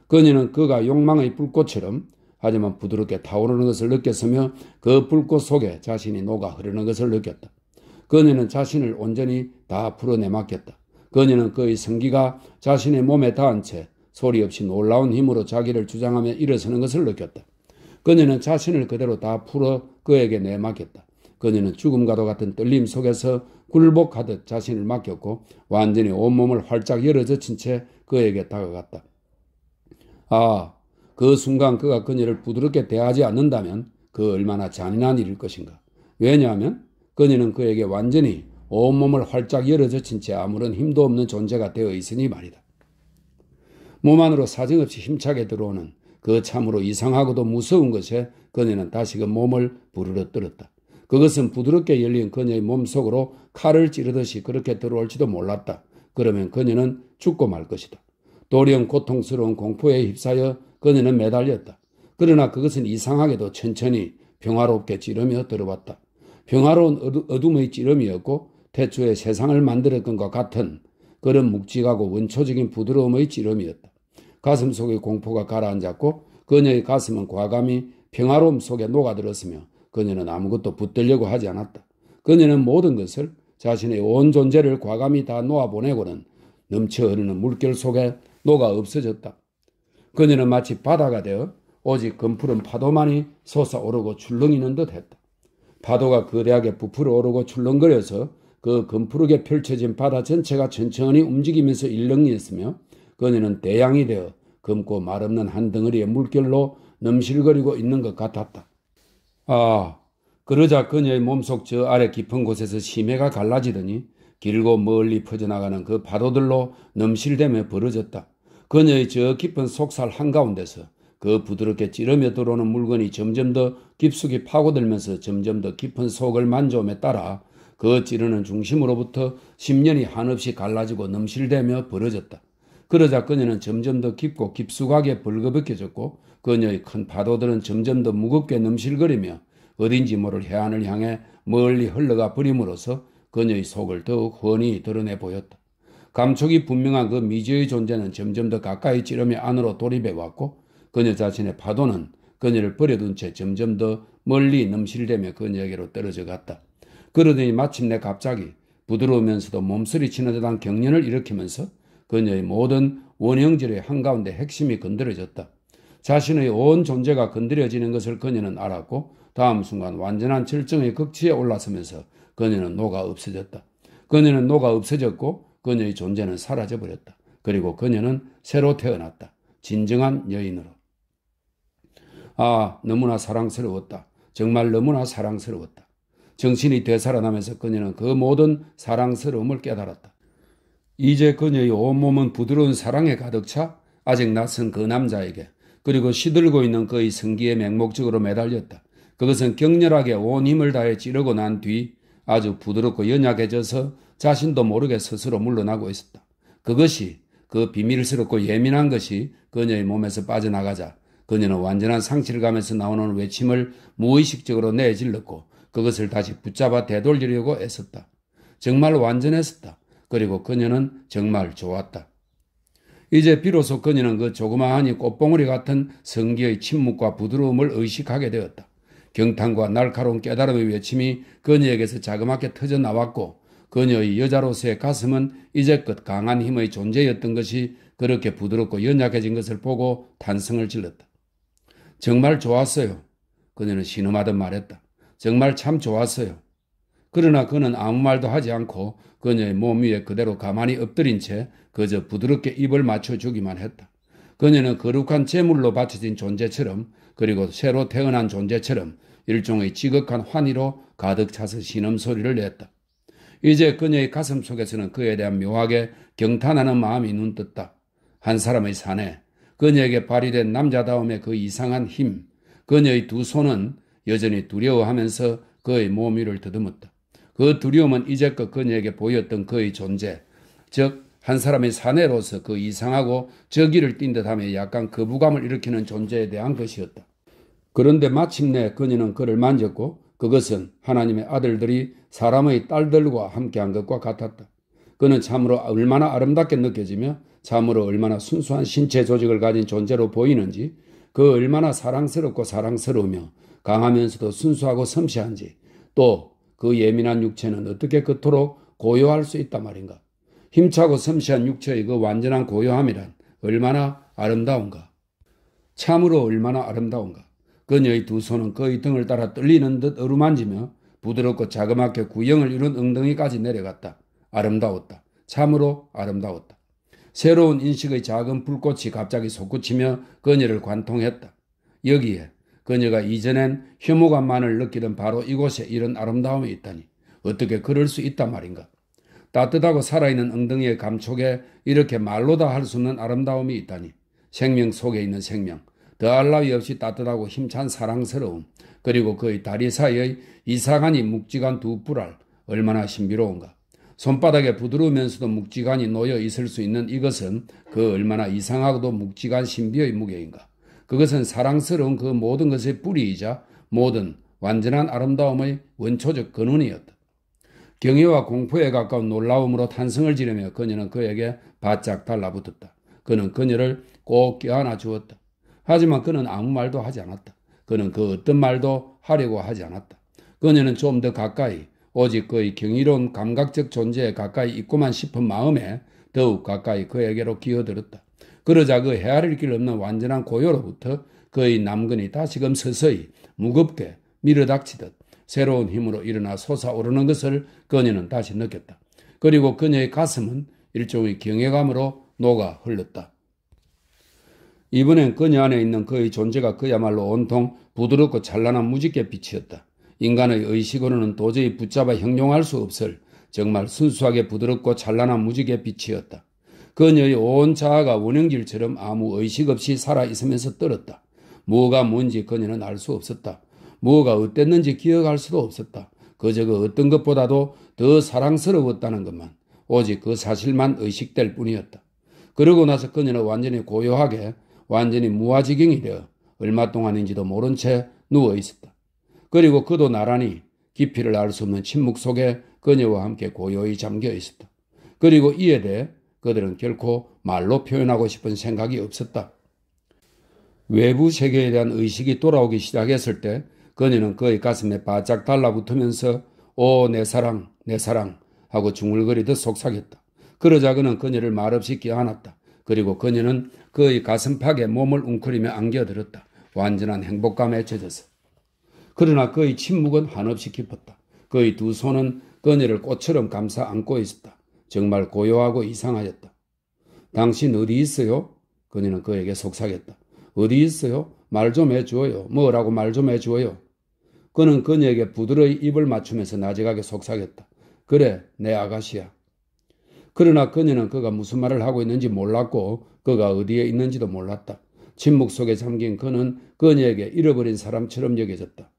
그녀는 그가 욕망의 불꽃처럼 하지만 부드럽게 타오르는 것을 느꼈으며 그 불꽃 속에 자신이 녹아 흐르는 것을 느꼈다. 그녀는 자신을 온전히 다 풀어내맡겼다. 그녀는 그의 성기가 자신의 몸에 닿은 채 소리 없이 놀라운 힘으로 자기를 주장하며 일어서는 것을 느꼈다. 그녀는 자신을 그대로 다 풀어 그에게 내맡겼다. 그녀는 죽음과도 같은 떨림 속에서 굴복하듯 자신을 맡겼고 완전히 온몸을 활짝 열어젖힌 채 그에게 다가갔다. 아, 그 순간 그가 그녀를 부드럽게 대하지 않는다면 그 얼마나 잔인한 일일 것인가. 왜냐하면 그녀는 그에게 완전히 온몸을 활짝 열어젖힌 채 아무런 힘도 없는 존재가 되어 있으니 말이다. 몸 안으로 사정없이 힘차게 들어오는 그 참으로 이상하고도 무서운 것에 그녀는 다시금 몸을 부르르 떨었다. 그것은 부드럽게 열린 그녀의 몸속으로 칼을 찌르듯이 그렇게 들어올지도 몰랐다. 그러면 그녀는 죽고 말 것이다. 도리은 고통스러운 공포에 휩싸여 그녀는 매달렸다. 그러나 그것은 이상하게도 천천히 평화롭게 찌르며 들어왔다. 평화로운 어둠의 찌름이었고 태초에 세상을 만들었던 것 같은 그런 묵직하고 원초적인 부드러움의 찌름이었다. 가슴 속의 공포가 가라앉았고 그녀의 가슴은 과감히 평화로움 속에 녹아들었으며 그녀는 아무것도 붙들려고 하지 않았다. 그녀는 모든 것을 자신의 온 존재를 과감히 다 놓아보내고는 넘쳐 흐르는 물결 속에 녹아 없어졌다. 그녀는 마치 바다가 되어 오직 검푸른 파도만이 솟아오르고 출렁이는 듯 했다. 파도가 거대하게 부풀어 오르고 출렁거려서 그 검푸르게 펼쳐진 바다 전체가 천천히 움직이면서 일렁이었으며 그녀는 대양이 되어 검고 말없는 한 덩어리의 물결로 넘실거리고 있는 것 같았다. 아, 그러자 그녀의 몸속 저 아래 깊은 곳에서 심해가 갈라지더니 길고 멀리 퍼져나가는 그 파도들로 넘실대며 벌어졌다. 그녀의 저 깊은 속살 한가운데서 그 부드럽게 찌르며 들어오는 물건이 점점 더 깊숙이 파고들면서 점점 더 깊은 속을 만져옴에 따라 그 찌르는 중심으로부터 십년이 한없이 갈라지고 넘실대며 벌어졌다. 그러자 그녀는 점점 더 깊고 깊숙하게 벌거벗겨졌고 그녀의 큰 파도들은 점점 더 무겁게 넘실거리며 어딘지 모를 해안을 향해 멀리 흘러가 버림으로써 그녀의 속을 더욱 훤히 드러내 보였다. 감촉이 분명한 그 미지의 존재는 점점 더 가까이 찌르며 안으로 돌입해 왔고 그녀 자신의 파도는 그녀를 버려둔 채 점점 더 멀리 넘실대며 그녀에게로 떨어져 갔다. 그러더니 마침내 갑자기 부드러우면서도 몸서리 치는 듯한 경련을 일으키면서 그녀의 모든 원형질의 한가운데 핵심이 건드려졌다. 자신의 온 존재가 건드려지는 것을 그녀는 알았고 다음 순간 완전한 절정의 극치에 올라서면서 그녀는 녹아 없어졌다. 그녀는 녹아 없어졌고 그녀의 존재는 사라져버렸다. 그리고 그녀는 새로 태어났다. 진정한 여인으로. 아, 너무나 사랑스러웠다. 정말 너무나 사랑스러웠다. 정신이 되살아나면서 그녀는 그 모든 사랑스러움을 깨달았다. 이제 그녀의 온몸은 부드러운 사랑에 가득 차 아직 낯선 그 남자에게 그리고 시들고 있는 그의 성기에 맹목적으로 매달렸다. 그것은 격렬하게 온 힘을 다해 찌르고 난 뒤 아주 부드럽고 연약해져서 자신도 모르게 스스로 물러나고 있었다. 그것이 그 비밀스럽고 예민한 것이 그녀의 몸에서 빠져나가자 그녀는 완전한 상실감에서 나오는 외침을 무의식적으로 내질렀고 그것을 다시 붙잡아 되돌리려고 애썼다. 정말 완전했었다. 그리고 그녀는 정말 좋았다. 이제 비로소 그녀는 그 조그마한 꽃봉오리 같은 성기의 침묵과 부드러움을 의식하게 되었다. 경탄과 날카로운 깨달음의 외침이 그녀에게서 자그맣게 터져 나왔고 그녀의 여자로서의 가슴은 이제껏 강한 힘의 존재였던 것이 그렇게 부드럽고 연약해진 것을 보고 탄성을 질렀다. 정말 좋았어요. 그녀는 신음하듯 말했다. 정말 참 좋았어요. 그러나 그는 아무 말도 하지 않고 그녀의 몸 위에 그대로 가만히 엎드린 채 그저 부드럽게 입을 맞춰주기만 했다. 그녀는 거룩한 제물로 바쳐진 존재처럼 그리고 새로 태어난 존재처럼 일종의 지극한 환희로 가득 차서 신음 소리를 냈다. 이제 그녀의 가슴 속에서는 그에 대한 묘하게 경탄하는 마음이 눈떴다. 한 사람의 사내, 그녀에게 발휘된 남자다움의 그 이상한 힘, 그녀의 두 손은 여전히 두려워하면서 그의 몸 위를 더듬었다. 그 두려움은 이제껏 그녀에게 보였던 그의 존재, 즉한 사람의 사내로서 그 이상하고 저기를 띈듯함에 약간 거부감을 일으키는 존재에 대한 것이었다. 그런데 마침내 그녀는 그를 만졌고 그것은 하나님의 아들들이 사람의 딸들과 함께한 것과 같았다. 그는 참으로 얼마나 아름답게 느껴지며 참으로 얼마나 순수한 신체 조직을 가진 존재로 보이는지 그 얼마나 사랑스럽고 사랑스러우며 강하면서도 순수하고 섬세한지 또 그 예민한 육체는 어떻게 그토록 고요할 수 있단 말인가. 힘차고 섬세한 육체의 그 완전한 고요함이란 얼마나 아름다운가. 참으로 얼마나 아름다운가. 그녀의 두 손은 그의 등을 따라 떨리는 듯 어루만지며 부드럽고 자그맣게 구형을 이룬 엉덩이까지 내려갔다. 아름다웠다. 참으로 아름다웠다. 새로운 인식의 작은 불꽃이 갑자기 솟구치며 그녀를 관통했다. 여기에 그녀가 이전엔 혐오감만을 느끼던 바로 이곳에 이런 아름다움이 있다니 어떻게 그럴 수 있단 말인가. 따뜻하고 살아있는 엉덩이의 감촉에 이렇게 말로 다 할 수 없는 아름다움이 있다니. 생명 속에 있는 생명, 더할 나위 없이 따뜻하고 힘찬 사랑스러움, 그리고 그의 다리 사이의 이상하니 묵직한 두 뿔알, 얼마나 신비로운가. 손바닥에 부드러우면서도 묵직하니 놓여 있을 수 있는 이것은 그 얼마나 이상하고도 묵직한 신비의 무게인가. 그것은 사랑스러운 그 모든 것의 뿌리이자 모든 완전한 아름다움의 원초적 근원이었다. 경외와 공포에 가까운 놀라움으로 탄성을 지르며 그녀는 그에게 바짝 달라붙었다. 그는 그녀를 꼭 껴안아 주었다. 하지만 그는 아무 말도 하지 않았다. 그는 그 어떤 말도 하려고 하지 않았다. 그녀는 좀 더 가까이 오직 그의 경이로운 감각적 존재에 가까이 있고만 싶은 마음에 더욱 가까이 그에게로 기어들었다. 그러자 그 헤아릴 길 없는 완전한 고요로부터 그의 남근이 다시금 서서히 무겁게 밀어닥치듯 새로운 힘으로 일어나 솟아오르는 것을 그녀는 다시 느꼈다. 그리고 그녀의 가슴은 일종의 경외감으로 녹아 흘렀다. 이번엔 그녀 안에 있는 그의 존재가 그야말로 온통 부드럽고 찬란한 무지개 빛이었다. 인간의 의식으로는 도저히 붙잡아 형용할 수 없을 정말 순수하게 부드럽고 찬란한 무지개 빛이었다. 그녀의 온 자아가 원형질처럼 아무 의식 없이 살아있으면서 떨었다. 뭐가 뭔지 그녀는 알 수 없었다. 뭐가 어땠는지 기억할 수도 없었다. 그저 그 어떤 것보다도 더 사랑스러웠다는 것만, 오직 그 사실만 의식될 뿐이었다. 그러고 나서 그녀는 완전히 고요하게, 완전히 무아지경이 되어 얼마 동안인지도 모른 채 누워 있었다. 그리고 그도 나란히 깊이를 알 수 없는 침묵 속에 그녀와 함께 고요히 잠겨 있었다. 그리고 이에 대해 그들은 결코 말로 표현하고 싶은 생각이 없었다. 외부 세계에 대한 의식이 돌아오기 시작했을 때 그녀는 그의 가슴에 바짝 달라붙으면서 오, 내 사랑, 내 사랑 하고 중얼거리듯 속삭였다. 그러자 그는 그녀를 말없이 껴안았다. 그리고 그녀는 그의 가슴팍에 몸을 웅크리며 안겨들었다. 완전한 행복감에 젖어서. 그러나 그의 침묵은 한없이 깊었다. 그의 두 손은 그녀를 꽃처럼 감싸 안고 있었다. 정말 고요하고 이상하였다. 당신 어디 있어요? 그녀는 그에게 속삭였다. 어디 있어요? 말 좀 해주어요. 뭐라고 말 좀 해주어요. 그는 그녀에게 부드러이 입을 맞추면서 나직하게 속삭였다. 그래, 내 아가씨야. 그러나 그녀는 그가 무슨 말을 하고 있는지 몰랐고 그가 어디에 있는지도 몰랐다. 침묵 속에 잠긴 그는 그녀에게 잃어버린 사람처럼 여겨졌다.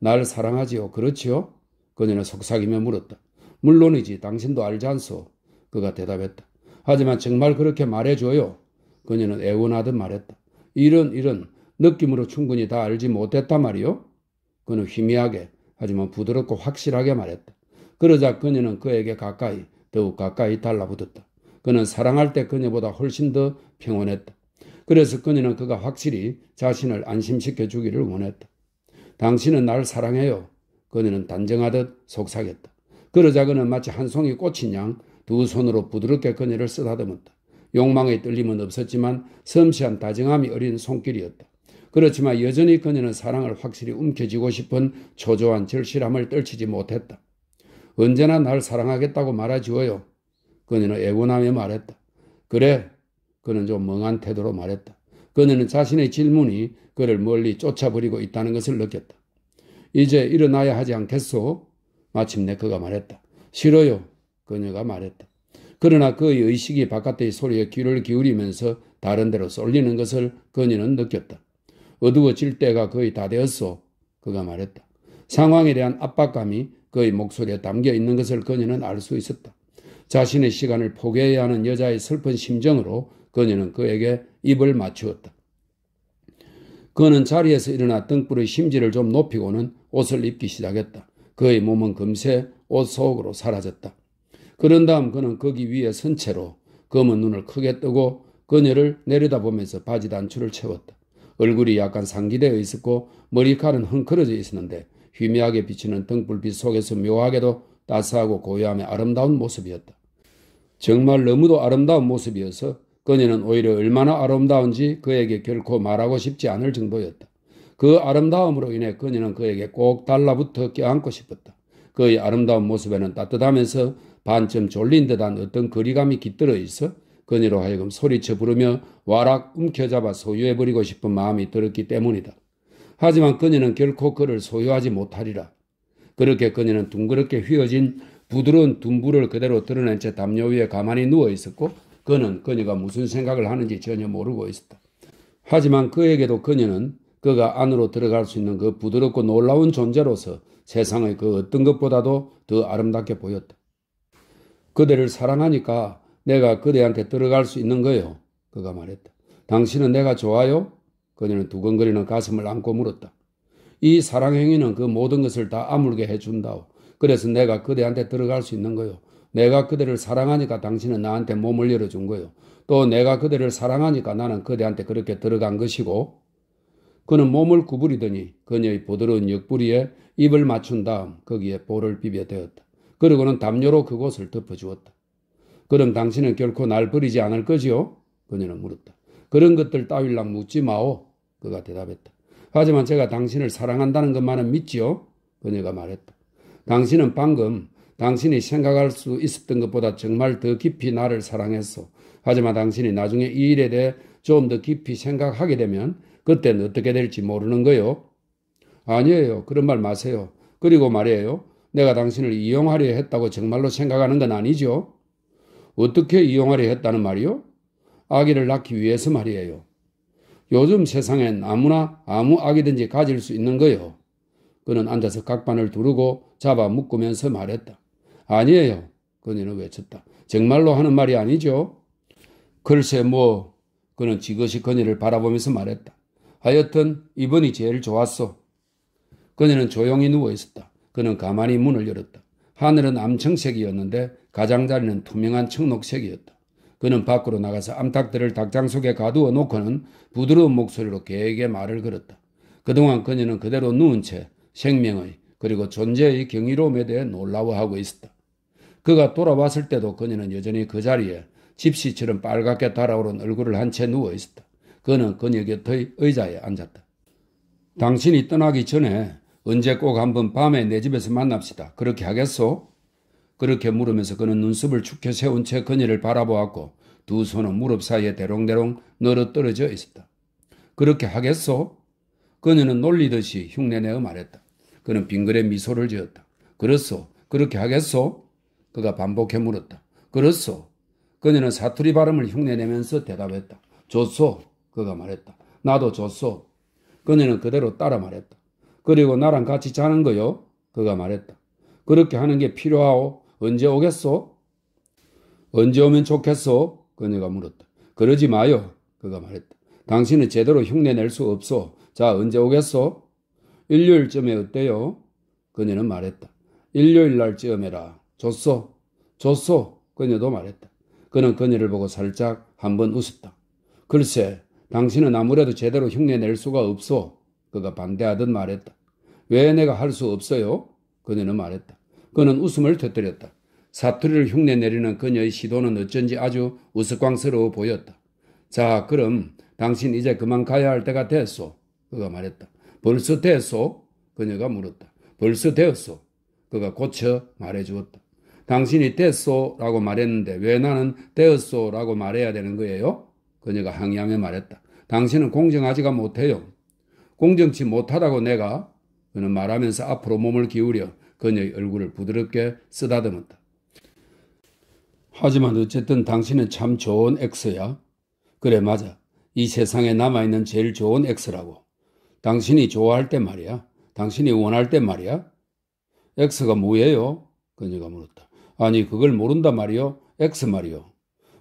날 사랑하지요? 그렇지요? 그녀는 속삭이며 물었다. 물론이지. 당신도 알지 않소? 그가 대답했다. 하지만 정말 그렇게 말해줘요. 그녀는 애원하듯 말했다. 이런 이런 느낌으로 충분히 다 알지 못했단 말이요? 그는 희미하게 하지만 부드럽고 확실하게 말했다. 그러자 그녀는 그에게 가까이 더욱 가까이 달라붙었다. 그는 사랑할 때 그녀보다 훨씬 더 평온했다. 그래서 그녀는 그가 확실히 자신을 안심시켜 주기를 원했다. 당신은 날 사랑해요. 그녀는 단정하듯 속삭였다. 그러자 그는 마치 한 송이 꽃인 양두 손으로 부드럽게 그녀를 쓰다듬었다. 욕망의 떨림은 없었지만 섬세한 다정함이 어린 손길이었다. 그렇지만 여전히 그녀는 사랑을 확실히 움켜쥐고 싶은 초조한 절실함을 떨치지 못했다. 언제나 날 사랑하겠다고 말주어요 그녀는 애원하며 말했다. 그래. 그는 좀 멍한 태도로 말했다. 그녀는 자신의 질문이 그를 멀리 쫓아버리고 있다는 것을 느꼈다. 이제 일어나야 하지 않겠소? 마침내 그가 말했다. 싫어요. 그녀가 말했다. 그러나 그의 의식이 바깥의 소리에 귀를 기울이면서 다른 데로 쏠리는 것을 그녀는 느꼈다. 어두워질 때가 거의 다 되었소. 그가 말했다. 상황에 대한 압박감이 그의 목소리에 담겨 있는 것을 그녀는 알 수 있었다. 자신의 시간을 포기해야 하는 여자의 슬픈 심정으로 그녀는 그에게 입을 맞추었다. 그는 자리에서 일어나 등불의 심지를 좀 높이고는 옷을 입기 시작했다. 그의 몸은 금세 옷 속으로 사라졌다. 그런 다음 그는 거기 위에 선 채로 검은 눈을 크게 뜨고 그녀를 내려다보면서 바지 단추를 채웠다. 얼굴이 약간 상기되어 있었고 머리카락은 헝클어져 있었는데 희미하게 비치는 등불빛 속에서 묘하게도 따스하고 고요함의 아름다운 모습이었다. 정말 너무도 아름다운 모습이어서 그녀는 오히려 얼마나 아름다운지 그에게 결코 말하고 싶지 않을 정도였다. 그 아름다움으로 인해 그녀는 그에게 꼭 달라붙어 껴안고 싶었다. 그의 아름다운 모습에는 따뜻하면서 반쯤 졸린 듯한 어떤 거리감이 깃들어 있어 그녀로 하여금 소리쳐 부르며 와락 움켜잡아 소유해버리고 싶은 마음이 들었기 때문이다. 하지만 그녀는 결코 그를 소유하지 못하리라. 그렇게 그녀는 둥그렇게 휘어진 부드러운 둔부를 그대로 드러낸 채 담요 위에 가만히 누워 있었고 그는 그녀가 무슨 생각을 하는지 전혀 모르고 있었다. 하지만 그에게도 그녀는 그가 안으로 들어갈 수 있는 그 부드럽고 놀라운 존재로서 세상의 그 어떤 것보다도 더 아름답게 보였다. 그대를 사랑하니까 내가 그대한테 들어갈 수 있는 거요. 그가 말했다. 당신은 내가 좋아요? 그녀는 두근거리는 가슴을 안고 물었다. 이 사랑 행위는 그 모든 것을 다 아물게 해준다오. 그래서 내가 그대한테 들어갈 수 있는 거요. 내가 그대를 사랑하니까 당신은 나한테 몸을 열어준 거요. 또 내가 그대를 사랑하니까 나는 그대한테 그렇게 들어간 것이고. 그는 몸을 구부리더니 그녀의 부드러운 옆구리에 입을 맞춘 다음 거기에 볼을 비벼 대었다. 그리고는 담요로 그곳을 덮어주었다. 그럼 당신은 결코 날 버리지 않을 거지요? 그녀는 물었다. 그런 것들 따윈랑 묻지 마오. 그가 대답했다. 하지만 제가 당신을 사랑한다는 것만은 믿지요? 그녀가 말했다. 당신은 방금 당신이 생각할 수 있었던 것보다 정말 더 깊이 나를 사랑했어. 하지만 당신이 나중에 이 일에 대해 좀 더 깊이 생각하게 되면 그땐 어떻게 될지 모르는 거요. 아니에요. 그런 말 마세요. 그리고 말이에요. 내가 당신을 이용하려 했다고 정말로 생각하는 건 아니죠. 어떻게 이용하려 했다는 말이요? 아기를 낳기 위해서 말이에요. 요즘 세상엔 아무나 아무 아기든지 가질 수 있는 거요. 그는 앉아서 각반을 두르고 잡아 묶으면서 말했다. 아니에요. 그녀는 외쳤다. 정말로 하는 말이 아니죠. 글쎄 뭐 그는 지그시 그녀를 바라보면서 말했다. 하여튼 이번이 제일 좋았어. 그녀는 조용히 누워 있었다. 그는 가만히 문을 열었다. 하늘은 암청색이었는데 가장자리는 투명한 청록색이었다. 그는 밖으로 나가서 암탉들을 닭장 속에 가두어 놓고는 부드러운 목소리로 개에게 말을 걸었다. 그동안 그녀는 그대로 누운 채 생명의 그리고 존재의 경이로움에 대해 놀라워하고 있었다. 그가 돌아왔을 때도 그녀는 여전히 그 자리에 집시처럼 빨갛게 달아오른 얼굴을 한 채 누워 있었다. 그는 그녀 곁의 의자에 앉았다. 당신이 떠나기 전에 언제 꼭 한 번 밤에 내 집에서 만납시다. 그렇게 하겠소? 그렇게 물으면서 그는 눈썹을 축혀 세운 채 그녀를 바라보았고 두 손은 무릎 사이에 대롱대롱 널어떨어져 있었다. 그렇게 하겠소? 그녀는 놀리듯이 흉내내어 말했다. 그는 빙그레 미소를 지었다. 그렇소? 그렇게 하겠소? 그가 반복해 물었다. 그렇소? 그녀는 사투리 발음을 흉내내면서 대답했다. 좋소? 그가 말했다. 나도 좋소? 그녀는 그대로 따라 말했다. 그리고 나랑 같이 자는 거요. 그가 말했다. 그렇게 하는 게 필요하오. 언제 오겠소? 언제 오면 좋겠소? 그녀가 물었다. 그러지 마요. 그가 말했다. 당신은 제대로 흉내 낼 수 없소. 자, 언제 오겠소? 일요일쯤에 어때요? 그녀는 말했다. 일요일 날쯤에라. 좋소. 좋소. 그녀도 말했다. 그는 그녀를 보고 살짝 한번 웃었다. 글쎄, 당신은 아무래도 제대로 흉내 낼 수가 없소. 그가 반대하듯 말했다. 왜 내가 할 수 없어요? 그녀는 말했다. 그는 웃음을 터뜨렸다. 사투리를 흉내 내리는 그녀의 시도는 어쩐지 아주 우스꽝스러워 보였다. 자, 그럼 당신 이제 그만 가야 할 때가 됐소. 그가 말했다. 벌써 됐소? 그녀가 물었다. 벌써 되었소. 그가 고쳐 말해 주었다. 당신이 됐소? 라고 말했는데 왜 나는 되었소? 라고 말해야 되는 거예요? 그녀가 항의하며 말했다. 당신은 공정하지가 못해요. 공정치 못하다고 내가 그는 말하면서 앞으로 몸을 기울여 그녀의 얼굴을 부드럽게 쓰다듬었다. 하지만 어쨌든 당신은 참 좋은 엑스야 그래 맞아. 이 세상에 남아있는 제일 좋은 엑스라고 당신이 좋아할 때 말이야. 당신이 원할 때 말이야. 엑스가 뭐예요? 그녀가 물었다. 아니 그걸 모른다 말이요. 엑스 말이요.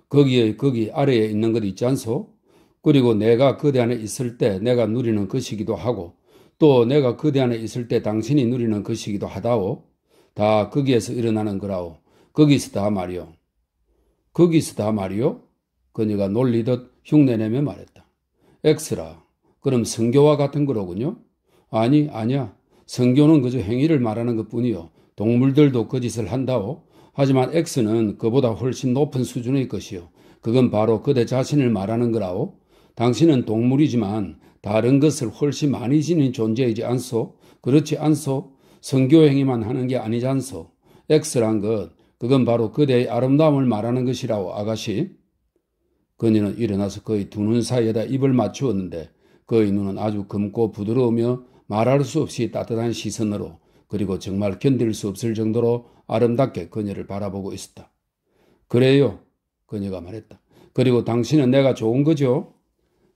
거기에 거기 아래에 있는 것 있지 않소? 그리고 내가 그대 안에 있을 때 내가 누리는 것이기도 하고 또 내가 그대 안에 있을 때 당신이 누리는 것이기도 하다오. 다 거기에서 일어나는 거라오. 거기서 다 말이오. 거기서 다 말이오. 그녀가 놀리듯 흉내내며 말했다. 엑스라. 그럼 성교와 같은 거로군요? 아니, 아니야. 성교는 그저 행위를 말하는 것 뿐이요. 동물들도 거짓을 그 한다오. 하지만 엑스는 그보다 훨씬 높은 수준의 것이요. 그건 바로 그대 자신을 말하는 거라오. 당신은 동물이지만 다른 것을 훨씬 많이 지닌 존재이지 않소? 그렇지 않소? 성교 행위만 하는 게 아니지 않소? X란 것, 그건 바로 그대의 아름다움을 말하는 것이라오, 아가씨. 그녀는 일어나서 거의두 눈 사이에다 입을 맞추었는데 그의 눈은 아주 검고 부드러우며 말할 수 없이 따뜻한 시선으로 그리고 정말 견딜 수 없을 정도로 아름답게 그녀를 바라보고 있었다. 그래요. 그녀가 말했다. 그리고 당신은 내가 좋은 거죠?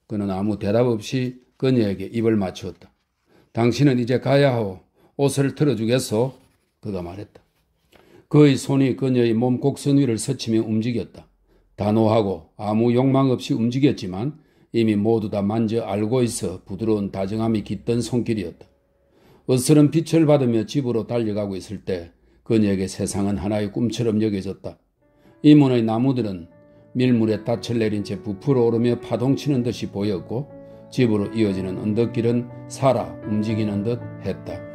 그는 아무 대답 없이 그녀에게 입을 맞추었다. 당신은 이제 가야 하오. 옷을 틀어주겠소? 그가 말했다. 그의 손이 그녀의 몸 곡선 위를 스치며 움직였다. 단호하고 아무 욕망 없이 움직였지만 이미 모두 다 만져 알고 있어 부드러운 다정함이 깃든 손길이었다. 어스름 빛을 받으며 집으로 달려가고 있을 때 그녀에게 세상은 하나의 꿈처럼 여겨졌다. 이문의 나무들은 밀물에 닻을 내린 채 부풀어 오르며 파동치는 듯이 보였고 집으로 이어지는 언덕길은 살아 움직이는 듯 했다.